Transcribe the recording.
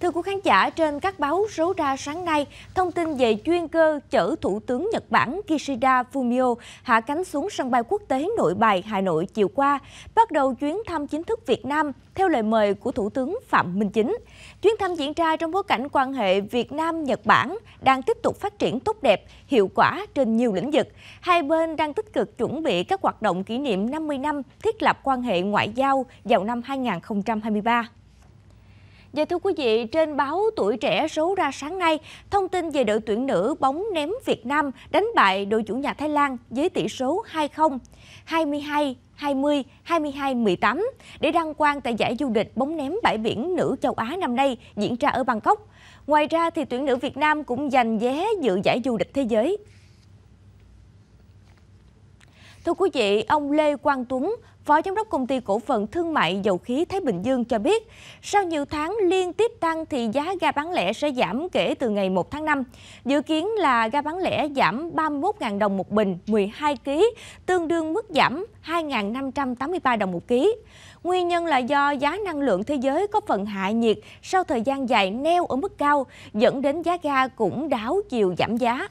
Thưa quý khán giả, trên các báo rấu ra sáng nay, thông tin về chuyên cơ chở Thủ tướng Nhật Bản Kishida Fumio hạ cánh xuống sân bay quốc tế nội bài Hà Nội chiều qua, bắt đầu chuyến thăm chính thức Việt Nam theo lời mời của Thủ tướng Phạm Minh Chính. Chuyến thăm diễn ra trong bối cảnh quan hệ Việt Nam-Nhật Bản đang tiếp tục phát triển tốt đẹp, hiệu quả trên nhiều lĩnh vực. Hai bên đang tích cực chuẩn bị các hoạt động kỷ niệm 50 năm thiết lập quan hệ ngoại giao vào năm 2023 và dạ, thưa quý vị, trên báo Tuổi Trẻ số ra sáng nay, thông tin về đội tuyển nữ bóng ném Việt Nam đánh bại đội chủ nhà Thái Lan với tỷ số 2-0, 22 20, 22, 18 để đăng quang tại giải du lịch bóng ném bãi biển nữ châu Á năm nay diễn ra ở Bangkok. Ngoài ra thì tuyển nữ Việt Nam cũng giành vé dự giải du lịch thế giới Thưa quý vị, ông Lê Quang Tuấn, Phó Giám đốc Công ty Cổ phần Thương mại Dầu khí Thái Bình Dương cho biết, sau nhiều tháng liên tiếp tăng thì giá ga bán lẻ sẽ giảm kể từ ngày 1 tháng 5. Dự kiến là ga bán lẻ giảm 31.000 đồng một bình 12 kg, tương đương mức giảm 2.583 đồng một kg. Nguyên nhân là do giá năng lượng thế giới có phần hạ nhiệt sau thời gian dài neo ở mức cao, dẫn đến giá ga cũng đáo chiều giảm giá.